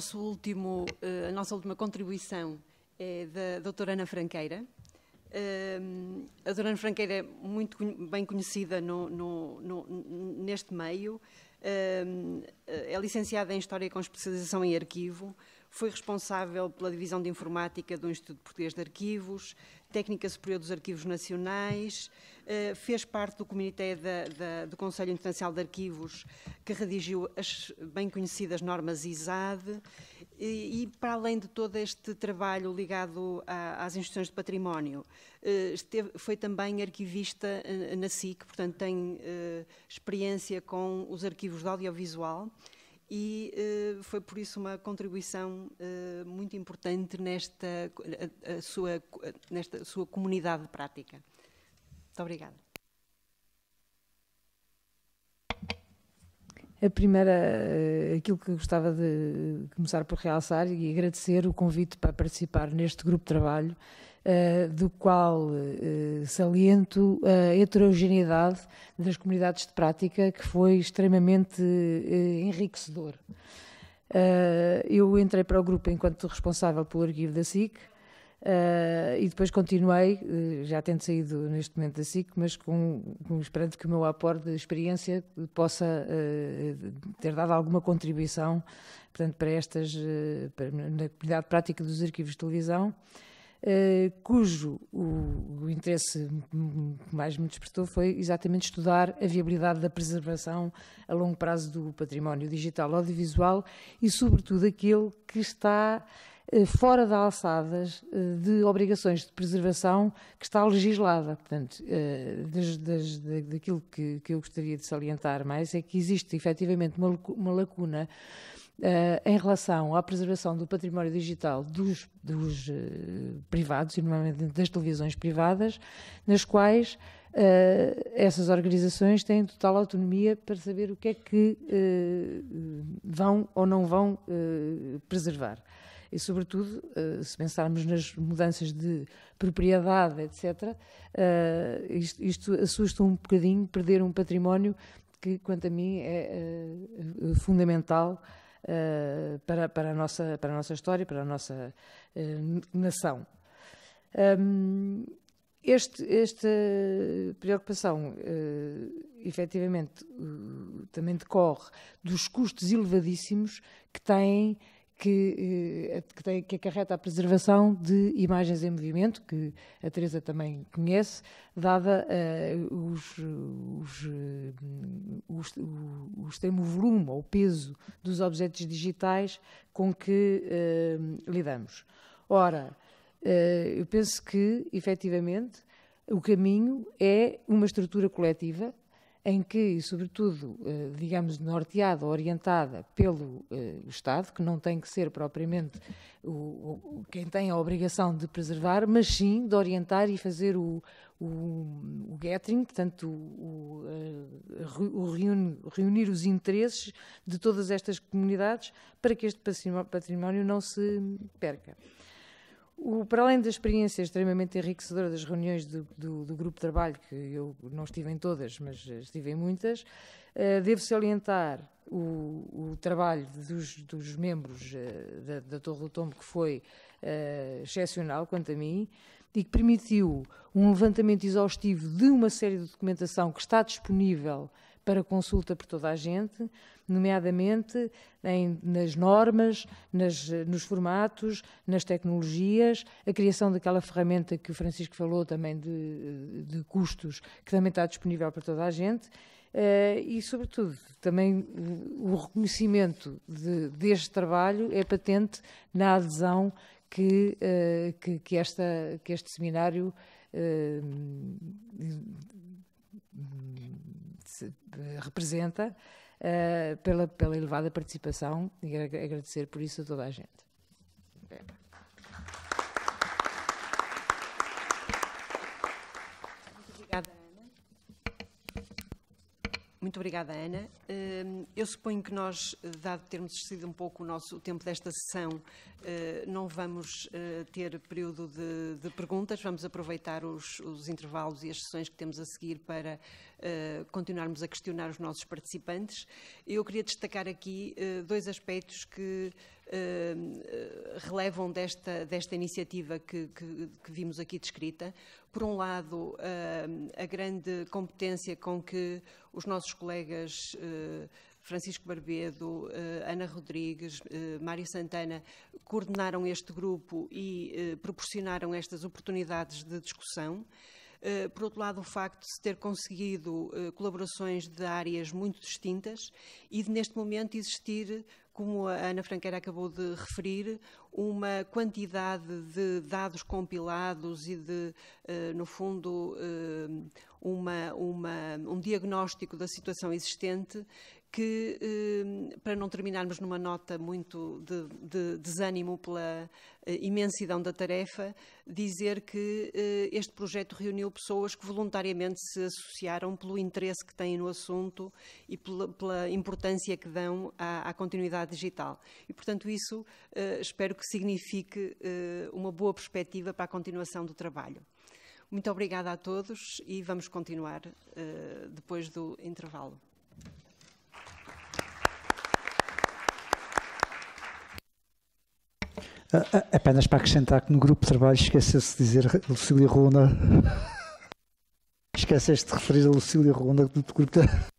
Nosso último, eh, a nossa última contribuição é da doutora Ana Franqueira. Ehm, a doutora Ana Franqueira é muito bem conhecida no, no, no, neste meio. Ehm, eh, é licenciada em História com especialização em Arquivo. Foi responsável pela divisão de informática do Instituto Português de Arquivos, Técnica Superior dos Arquivos Nacionais, eh, fez parte do Comitê da, da, do Conselho Internacional de Arquivos, que redigiu as bem conhecidas normas ISAD, e, e para além de todo este trabalho ligado a, às instituições de património, eh, esteve, foi também arquivista eh, na SIC, portanto tem experiência com os arquivos de audiovisual e uh, foi por isso uma contribuição uh, muito importante nesta a, a sua nesta sua comunidade prática. Muito obrigada. A primeira, eh, aquilo que gostava de começar por realçar e agradecer o convite para participar neste grupo de trabalho eh, do qual eh, saliento a heterogeneidade das comunidades de prática, que foi extremamente eh, enriquecedor. eu entrei para o grupo enquanto responsável pelo arquivo da SIC, Uh, e depois continuei, uh, já tendo saído neste momento da SIC, mas com, com esperando que o meu aporte de experiência possa uh, ter dado alguma contribuição portanto, para estas, para, na comunidade prática dos arquivos de televisão eh, cujo o, o, interesse que mais me despertou foi exatamente estudar a viabilidade da preservação a longo prazo do património digital audiovisual e, sobretudo, aquele que está eh, fora da alçadas eh, de obrigações de preservação que está legislada. Portanto, das, das, daquilo que, que, eu gostaria de salientar mais é que existe efetivamente uma, uma lacuna Uh, em relação à preservação do património digital dos, dos uh, privados, e normalmente das televisões privadas, nas quais uh, essas organizações têm total autonomia para saber o que é que vão ou não vão preservar. E, sobretudo, se pensarmos nas mudanças de propriedade, etc., isto, isto assusta um bocadinho perder um património que, quanto a mim, é fundamental eh, para, para, a nossa, para a nossa história, para a nossa uh, nação. Um, este, esta preocupação, uh, efetivamente, uh, também decorre dos custos elevadíssimos que têm que, eh, que, tem, que acarreta a preservação de imagens em movimento, que a Teresa também conhece, dada uh, os, os, eh, os, o extremo volume ou peso dos objetos digitais com que uh, lidamos. Ora, uh, eu penso que, efetivamente, o caminho é uma estrutura coletiva em que, sobretudo, eh, digamos, norteada, orientada pelo eh, Estado, que não tem que ser propriamente o, o, quem tem a obrigação de preservar, mas sim de orientar e fazer o, o gathering, portanto, o, eh, reunir, reunir os interesses de todas estas comunidades para que este património não se perca. O, para além da experiência extremamente enriquecedora das reuniões do, do, do, grupo de trabalho, que eu não estive em todas, mas eh, estive em muitas, uh, devo salientar o, o trabalho dos, dos membros uh, da, da, Torre do Tombo, que foi uh, excepcional, quanto a mim, e que permitiu um levantamento exaustivo de uma série de documentação que está disponível para consulta por toda a gente, nomeadamente em, nas normas, nas, nos formatos, nas tecnologias, a criação daquela ferramenta que o Francisco falou também de, de custos, que também está disponível para toda a gente. Uh, e, sobretudo, também o reconhecimento de, deste trabalho é patente na adesão que, uh, que, que, esta, que este seminário uh, se eh, representa uh, pela, pela elevada participação e agradecer por isso a toda a gente. Muito obrigada, Ana. Hum, eu suponho que nós, dado termos excedido um pouco o nosso o tempo desta sessão, eh, não vamos eh, ter período de, de perguntas, vamos aproveitar os, os, intervalos e as sessões que temos a seguir para eh, continuarmos a questionar os nossos participantes. Eu queria destacar aqui dois aspectos que eh, relevam desta, desta iniciativa que, que, que vimos aqui descrita. Por um lado, eh, a grande competência com que os nossos colegas eh, Francisco Barbedo, Ana Rodrigues, Mário Santana coordenaram este grupo e proporcionaram estas oportunidades de discussão. Eh, por outro lado, o facto de se ter conseguido eh, colaborações de áreas muito distintas e de, neste momento, existir como a Ana Franqueira acabou de referir, uma quantidade de dados compilados e de, eh, no fundo, uma, uma, um diagnóstico da situação existente que, eh, para não terminarmos numa nota muito de, de desânimo pela eh, imensidão da tarefa, dizer que eh, este projeto reuniu pessoas que voluntariamente se associaram pelo interesse que têm no assunto e pela, pela importância que dão à, à, continuidade digital. E, portanto, isso espero que signifique uma boa perspectiva para a continuação do trabalho. Muito obrigada a todos e vamos continuar depois do intervalo. Apenas para acrescentar que no grupo de trabalho esqueceu-se de dizer Lucília Rona. Esqueceste de referir a Lucília Ronda do grupo de...